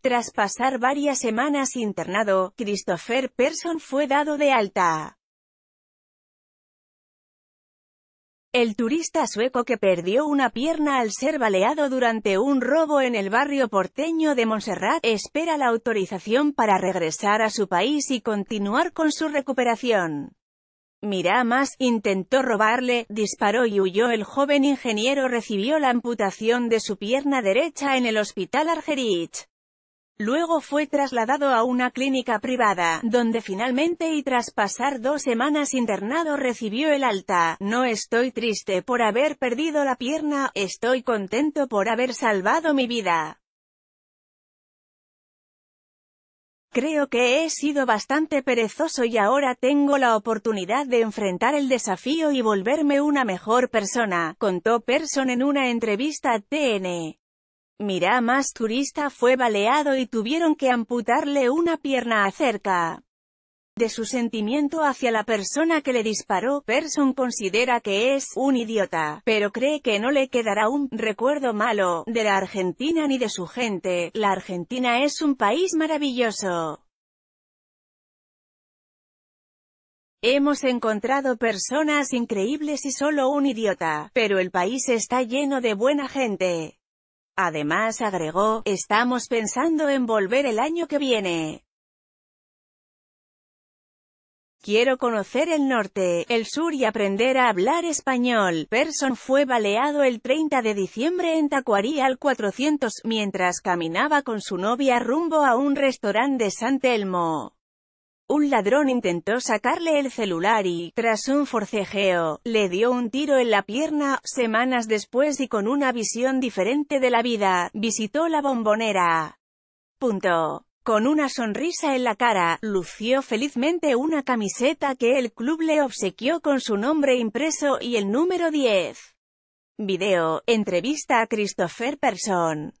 Tras pasar varias semanas internado, Christopher Persson fue dado de alta. El turista sueco que perdió una pierna al ser baleado durante un robo en el barrio porteño de Montserrat, espera la autorización para regresar a su país y continuar con su recuperación. más, intentó robarle, disparó y huyó. El joven ingeniero recibió la amputación de su pierna derecha en el hospital Argerich. Luego fue trasladado a una clínica privada, donde finalmente y tras pasar dos semanas internado recibió el alta. No estoy triste por haber perdido la pierna, estoy contento por haber salvado mi vida. Creo que he sido bastante perezoso y ahora tengo la oportunidad de enfrentar el desafío y volverme una mejor persona, contó Person en una entrevista a TN. Mirá más turista fue baleado y tuvieron que amputarle una pierna acerca de su sentimiento hacia la persona que le disparó, Person considera que es un idiota, pero cree que no le quedará un recuerdo malo de la Argentina ni de su gente. La Argentina es un país maravilloso. Hemos encontrado personas increíbles y solo un idiota, pero el país está lleno de buena gente. Además agregó, estamos pensando en volver el año que viene. Quiero conocer el norte, el sur y aprender a hablar español. Person fue baleado el 30 de diciembre en Tacuarí al 400, mientras caminaba con su novia rumbo a un restaurante de San Telmo. Un ladrón intentó sacarle el celular y, tras un forcejeo, le dio un tiro en la pierna, semanas después y con una visión diferente de la vida, visitó la bombonera. Punto. Con una sonrisa en la cara, lució felizmente una camiseta que el club le obsequió con su nombre impreso y el número 10. Video, entrevista a Christopher Person.